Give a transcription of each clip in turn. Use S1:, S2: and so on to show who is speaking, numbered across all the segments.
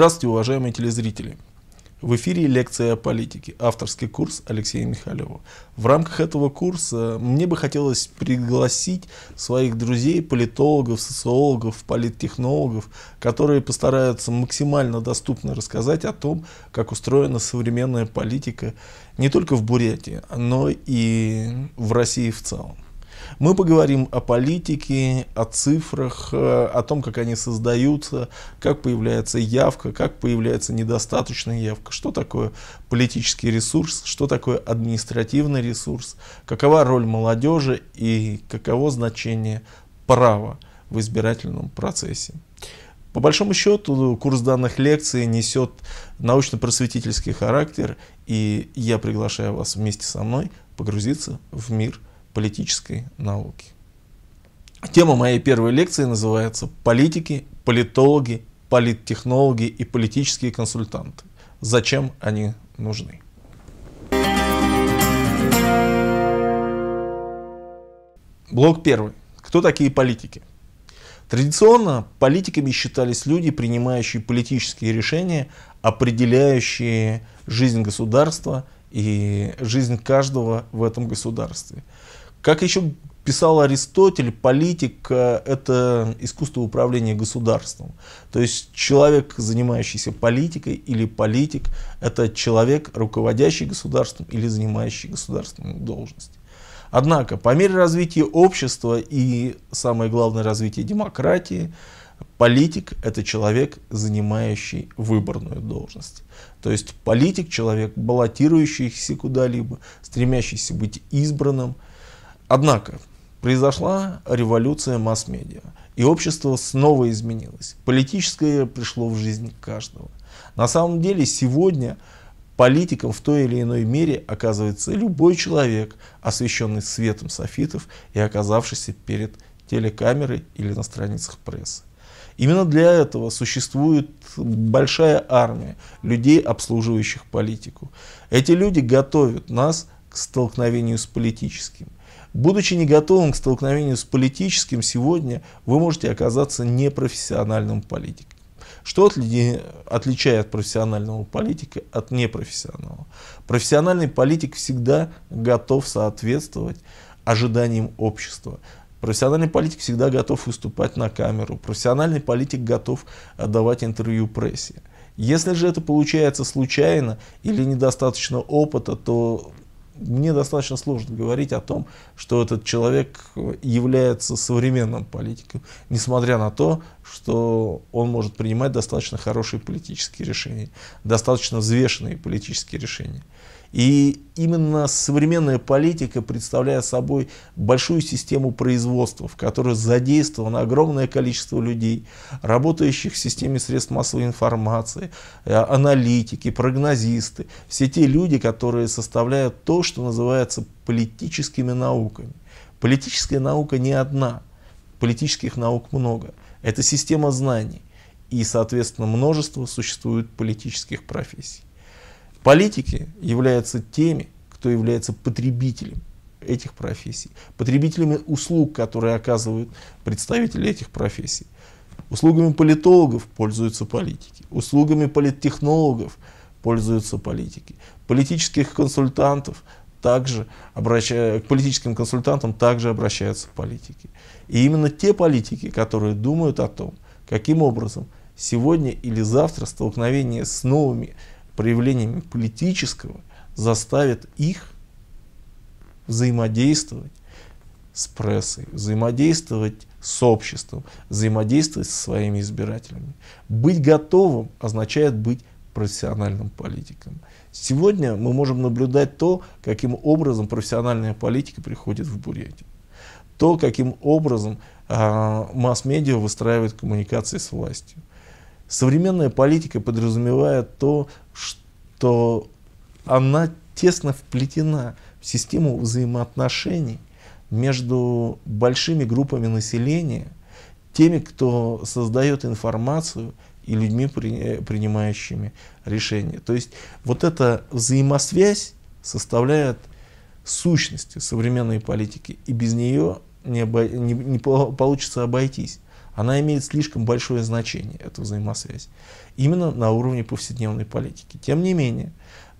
S1: Здравствуйте, уважаемые телезрители! В эфире лекция о политике, авторский курс Алексея Михалева. В рамках этого курса мне бы хотелось пригласить своих друзей, политологов, социологов, политтехнологов, которые постараются максимально доступно рассказать о том, как устроена современная политика не только в Бурятии, но и в России в целом. Мы поговорим о политике, о цифрах, э, о том, как они создаются, как появляется явка, как появляется недостаточная явка, что такое политический ресурс, что такое административный ресурс, какова роль молодежи и каково значение права в избирательном процессе. По большому счету, курс данных лекций несет научно-просветительский характер, и я приглашаю вас вместе со мной погрузиться в мир политической науки. Тема моей первой лекции называется «Политики, политологи, политтехнологи и политические консультанты. Зачем они нужны?» Блок первый. Кто такие политики? Традиционно политиками считались люди, принимающие политические решения, определяющие жизнь государства и жизнь каждого в этом государстве. Как еще писал Аристотель, политик э, – это искусство управления государством. То есть человек, занимающийся политикой или политик – это человек, руководящий государством или занимающий государственную должность. Однако, по мере развития общества и, самое главное, развития демократии, политик – это человек, занимающий выборную должность. То есть политик – человек, баллотирующийся куда-либо, стремящийся быть избранным – Однако, произошла революция масс-медиа, и общество снова изменилось. Политическое пришло в жизнь каждого. На самом деле, сегодня политиком в той или иной мере оказывается любой человек, освещенный светом софитов и оказавшийся перед телекамерой или на страницах прессы. Именно для этого существует большая армия людей, обслуживающих политику. Эти люди готовят нас к столкновению с политическим. Будучи не готовым к столкновению с политическим, сегодня вы можете оказаться непрофессиональным политиком. Что отличает профессионального политика от непрофессионального? Профессиональный политик всегда готов соответствовать ожиданиям общества. Профессиональный политик всегда готов выступать на камеру. Профессиональный политик готов отдавать э, интервью прессе. Если же это получается случайно или недостаточно опыта, то мне достаточно сложно говорить о том, что этот человек является современным политиком, несмотря на то, что он может принимать достаточно хорошие политические решения, достаточно взвешенные политические решения. И именно современная политика представляет собой большую систему производства, в которой задействовано огромное количество людей, работающих в системе средств массовой информации, э, аналитики, прогнозисты, все те люди, которые составляют то, что называется политическими науками. Политическая наука не одна, политических наук много – это система знаний. И, соответственно, множество существует политических профессий. Политики являются теми, кто является потребителем этих профессий, потребителями услуг, которые оказывают представители этих профессий. Услугами политологов пользуются политики, услугами политтехнологов пользуются политики, политических консультантов – также обращаются, к политическим консультантам также обращаются политики. И именно те политики, которые думают о том, каким образом сегодня или завтра столкновение с новыми проявлениями политического заставит их взаимодействовать с прессой, взаимодействовать с обществом, взаимодействовать со своими избирателями. Быть готовым означает быть профессиональным политикам. Сегодня мы можем наблюдать то, каким образом профессиональная политика приходит в Бурятию. То, каким образом э, масс-медиа выстраивает коммуникации с властью. Современная политика подразумевает то, что она тесно вплетена в систему взаимоотношений между большими группами населения, теми, кто создает информацию – и людьми, принимающими решения. То есть вот эта взаимосвязь составляет сущности современной политики, и без нее не, обо... не, не получится обойтись. Она имеет слишком большое значение, эта взаимосвязь, именно на уровне повседневной политики. Тем не менее,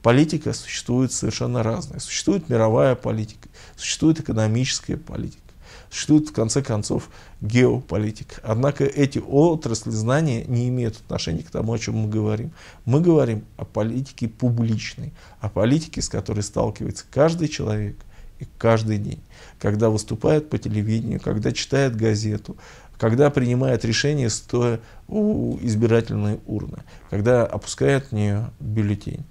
S1: политика существует совершенно разная. Существует мировая политика, существует экономическая политика, существует, в конце концов, геополитика. Однако эти отрасли знания не имеют отношения к тому, о чем мы говорим. Мы говорим о политике публичной, о политике, с которой сталкивается каждый человек и каждый день, когда выступает по телевидению, когда читает газету, когда принимает решение, стоя у избирательной урны, когда опускает в нее бюллетень.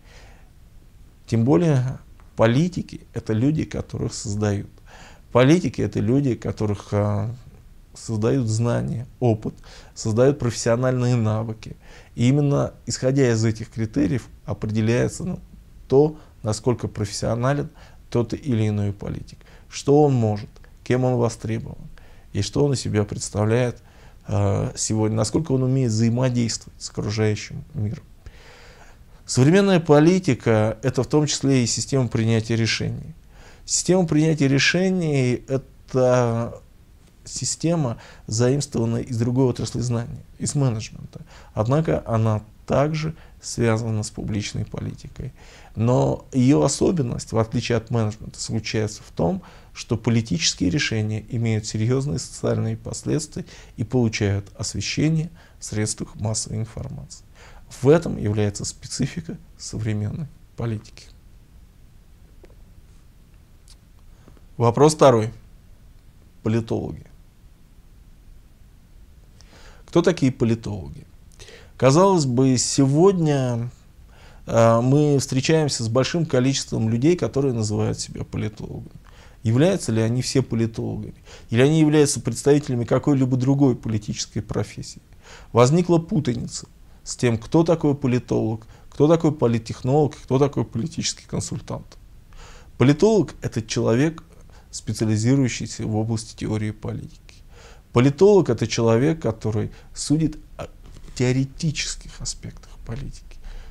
S1: Тем более политики – это люди, которых создают. Политики – это люди, которых а, создают знания, опыт, создают профессиональные навыки. И именно исходя из этих критериев определяется ну, то, насколько профессионален тот или иной политик, что он может, кем он востребован и что он из себя представляет э, сегодня, насколько он умеет взаимодействовать с окружающим миром. Современная политика – это в том числе и система принятия решений. Система принятия решений – это система, заимствованная из другой отрасли знаний, из менеджмента. Однако она также связана с публичной политикой. Но ее особенность, в отличие от менеджмента, случается в том, что политические решения имеют серьезные социальные последствия и получают освещение в средствах массовой информации. В этом является специфика современной политики. Вопрос второй. Политологи. Кто такие политологи? Казалось бы, сегодня э, мы встречаемся с большим количеством людей, которые называют себя политологами. Являются ли они все политологами? Или они являются представителями какой-либо другой политической профессии? Возникла путаница с тем, кто такой политолог, кто такой политтехнолог, кто такой политический консультант. Политолог – это человек, специализирующийся в области теории политики. Политолог – это человек, который судит о теоретических аспектах политики.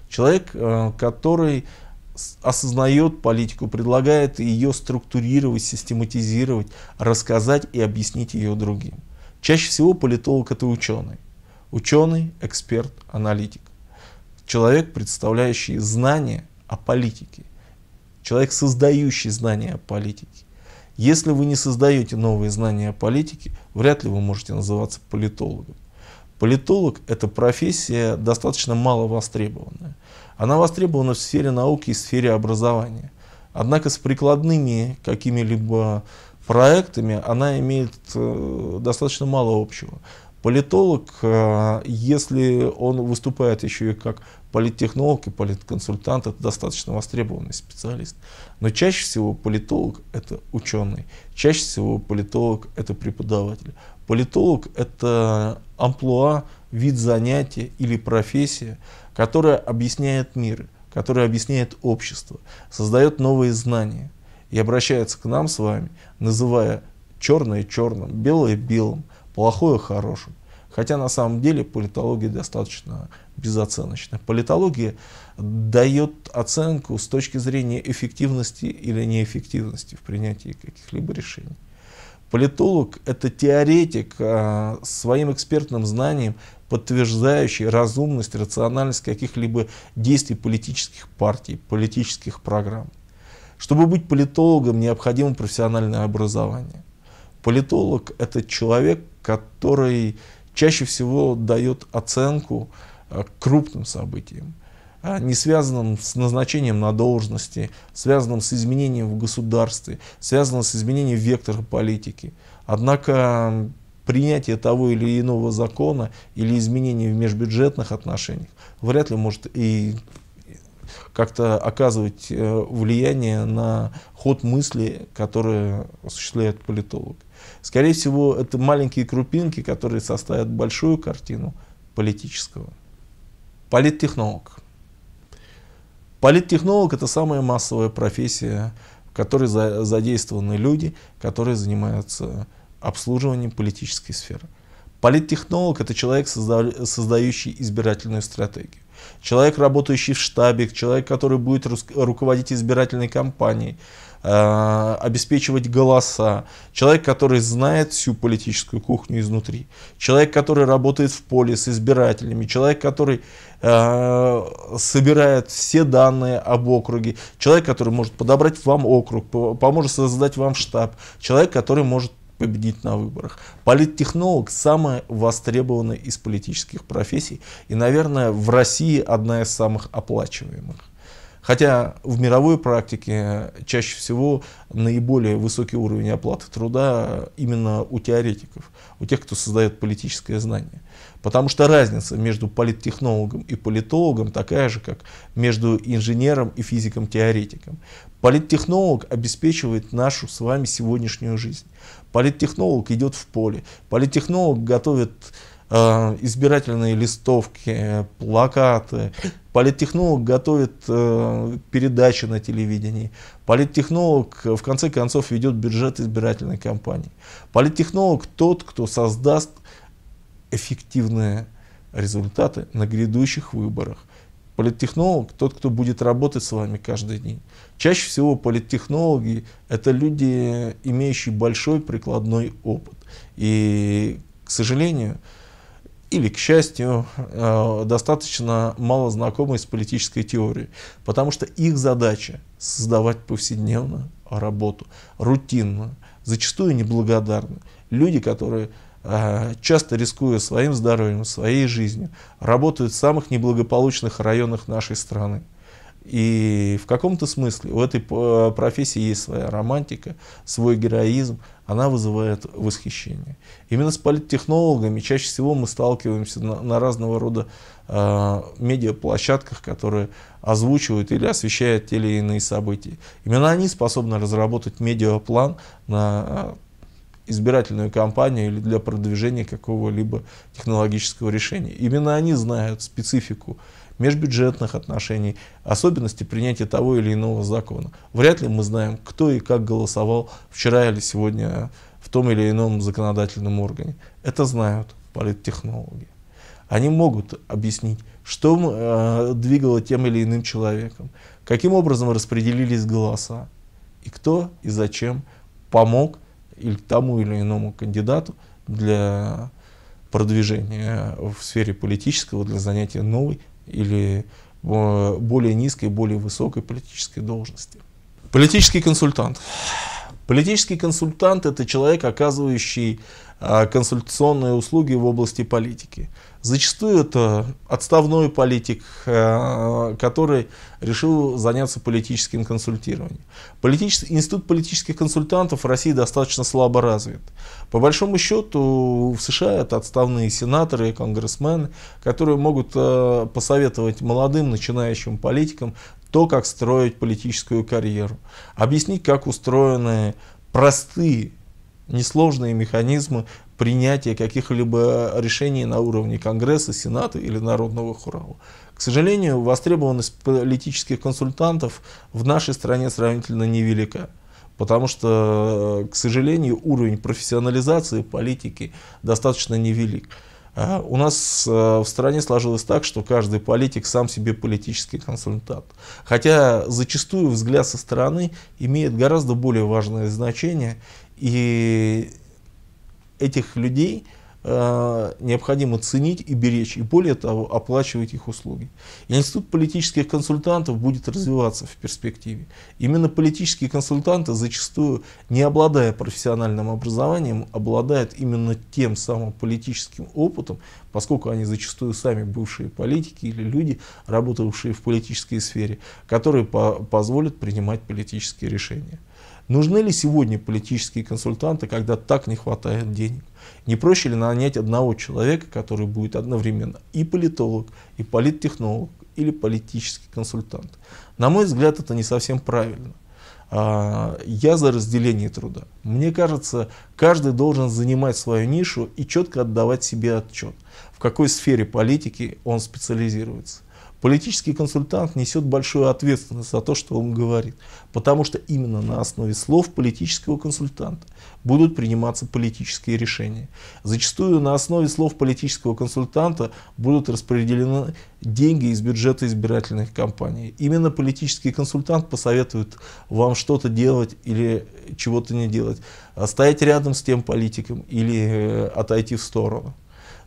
S1: Человек, э, который осознает политику, предлагает ее структурировать, систематизировать, рассказать и объяснить ее другим. Чаще всего политолог – это ученый. Ученый, эксперт, аналитик. Человек, представляющий знания о политике. Человек, создающий знания о политике. Если вы не создаете новые знания о политике, вряд ли вы можете называться политологом. Политолог – это профессия достаточно мало востребованная. Она востребована в сфере науки и сфере образования. Однако с прикладными какими-либо проектами она имеет э, достаточно мало общего. Политолог, э, если он выступает еще и как политтехнолог и политконсультант, это достаточно востребованный специалист. Но чаще всего политолог – это ученый, чаще всего политолог – это преподаватель. Политолог – это амплуа, вид занятия или профессия, которая объясняет мир, которая объясняет общество, создает новые знания и обращается к нам с вами, называя черное черным, белое белым – плохое а хорошим. Хотя на самом деле политология достаточно безоценочная. Политология дает оценку с точки зрения эффективности или неэффективности в принятии каких-либо решений. Политолог – это теоретик а, своим экспертным знанием, подтверждающий разумность, рациональность каких-либо действий политических партий, политических программ. Чтобы быть политологом, необходимо профессиональное образование. Политолог – это человек, который чаще всего дает оценку э, крупным событиям, э, не связанным с назначением на должности, связанным с изменением в государстве, связанным с изменением вектора политики. Однако принятие того или иного закона или изменение в межбюджетных отношениях вряд ли может и как-то оказывать э, влияние на ход мысли, которые осуществляет политолог. Скорее всего, это маленькие крупинки, которые составят большую картину политического. Политтехнолог. Политтехнолог – это самая массовая профессия, в которой задействованы люди, которые занимаются обслуживанием политической сферы. Политтехнолог – это человек, создающий избирательную стратегию. Человек, работающий в штабе, человек, который будет руководить избирательной кампанией, Э, обеспечивать голоса, человек, который знает всю политическую кухню изнутри, человек, который работает в поле с избирателями, человек, который э, собирает все данные об округе, человек, который может подобрать вам округ, поможет создать вам штаб, человек, который может победить на выборах. Политтехнолог – самая востребованная из политических профессий и, наверное, в России одна из самых оплачиваемых. Хотя в мировой практике чаще всего наиболее высокий уровень оплаты труда именно у теоретиков, у тех, кто создает политическое знание. Потому что разница между политтехнологом и политологом такая же, как между инженером и физиком-теоретиком. Политтехнолог обеспечивает нашу с вами сегодняшнюю жизнь. Политтехнолог идет в поле. Политтехнолог готовит Э, избирательные листовки, плакаты. Политтехнолог готовит э, передачи на телевидении. Политтехнолог, э, в конце концов, ведет бюджет избирательной кампании. Политтехнолог тот, кто создаст эффективные результаты на грядущих выборах. Политтехнолог тот, кто будет работать с вами каждый день. Чаще всего политтехнологи – это люди, имеющие большой прикладной опыт. И, к сожалению, или, к счастью, э, достаточно мало знакомы с политической теорией, потому что их задача создавать повседневно работу, рутинно, зачастую неблагодарно. Люди, которые э, часто рискуя своим здоровьем, своей жизнью, работают в самых неблагополучных районах нашей страны. И в каком-то смысле у этой э, профессии есть своя романтика, свой героизм, она вызывает восхищение. Именно с политтехнологами чаще всего мы сталкиваемся на, на разного рода э, медиаплощадках, которые озвучивают или освещают те или иные события. Именно они способны разработать медиаплан на избирательную кампанию или для продвижения какого-либо технологического решения. Именно они знают специфику межбюджетных отношений, особенности принятия того или иного закона. Вряд ли мы знаем, кто и как голосовал вчера или сегодня в том или ином законодательном органе. Это знают политтехнологи. Они могут объяснить, что э, двигало тем или иным человеком, каким образом распределились голоса, и кто и зачем помог или тому или иному кандидату для продвижения в сфере политического, для занятия новой или э, более низкой, более высокой политической должности. Политический консультант. Политический консультант – это человек, оказывающий э, консультационные услуги в области политики. Зачастую это отставной политик, э, который решил заняться политическим консультированием. Политичес... Институт политических консультантов в России достаточно слабо развит. По большому счету в США это отставные сенаторы и конгрессмены, которые могут э, посоветовать молодым начинающим политикам то, как строить политическую карьеру, объяснить, как устроены простые несложные механизмы принятия каких-либо решений на уровне Конгресса, Сената или Народного хурала. К сожалению, востребованность политических консультантов в нашей стране сравнительно невелика. Потому что, к сожалению, уровень профессионализации политики достаточно невелик. А, у нас а, в стране сложилось так, что каждый политик сам себе политический консультант. Хотя зачастую взгляд со стороны имеет гораздо более важное значение и этих людей э, необходимо ценить и беречь, и более того, оплачивать их услуги. институт политических консультантов будет развиваться в перспективе. Именно политические консультанты зачастую, не обладая профессиональным образованием, обладают именно тем самым политическим опытом, поскольку они зачастую сами бывшие политики или люди, работавшие в политической сфере, которые по позволят принимать политические решения. Нужны ли сегодня политические консультанты, когда так не хватает денег? Не проще ли нанять одного человека, который будет одновременно и политолог, и политтехнолог, или политический консультант? На мой взгляд, это не совсем правильно. А, я за разделение труда. Мне кажется, каждый должен занимать свою нишу и четко отдавать себе отчет, в какой сфере политики он специализируется. Политический консультант несет большую ответственность за то, что он говорит, потому что именно на основе слов политического консультанта будут приниматься политические решения. Зачастую на основе слов политического консультанта будут распределены деньги из бюджета избирательных кампаний. Именно политический консультант посоветует вам что-то делать или чего-то не делать, э, стоять рядом с тем политиком или э, отойти в сторону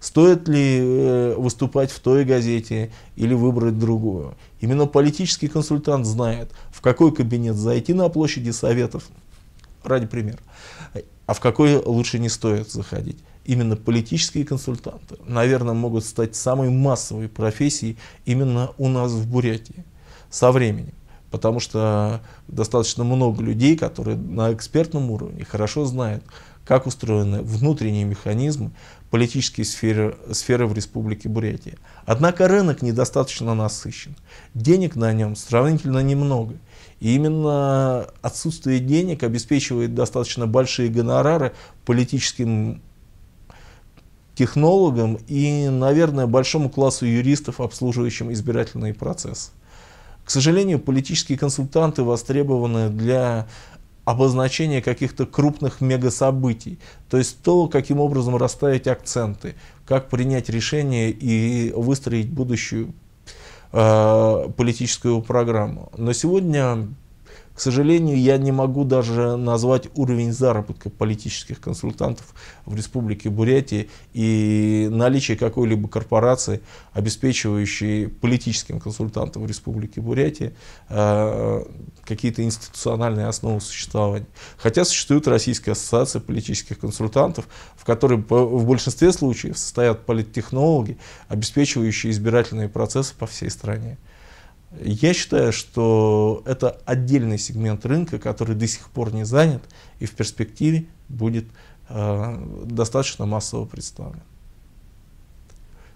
S1: стоит ли э, выступать в той газете или выбрать другую. Именно политический консультант знает, в какой кабинет зайти на площади советов, ради примера, а в какой лучше не стоит заходить. Именно политические консультанты, наверное, могут стать самой массовой профессией именно у нас в Бурятии со временем потому что достаточно много людей, которые на экспертном уровне хорошо знают, как устроены внутренние механизмы политические сферы, сферы в Республике Бурятия. Однако рынок недостаточно насыщен, денег на нем сравнительно немного. И именно отсутствие денег обеспечивает достаточно большие гонорары политическим технологам и, наверное, большому классу юристов, обслуживающим избирательный процесс. К сожалению, политические консультанты востребованы для обозначение каких-то крупных мегасобытий. То есть то, каким образом расставить акценты, как принять решение и выстроить будущую э, политическую программу. Но сегодня сожалению, я не могу даже назвать уровень заработка политических консультантов в Республике Бурятия и наличие какой-либо корпорации, обеспечивающей политическим консультантам в Республике Бурятия э, какие-то институциональные основы существования. Хотя существует Российская ассоциация политических консультантов, в которой в большинстве случаев состоят политтехнологи, обеспечивающие избирательные процессы по всей стране. Я считаю, что это отдельный сегмент рынка, который до сих пор не занят и в перспективе будет э, достаточно массово представлен.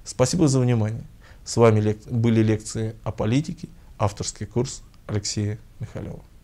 S1: Спасибо за внимание. С вами лек были лекции о политике, авторский курс Алексея Михалева.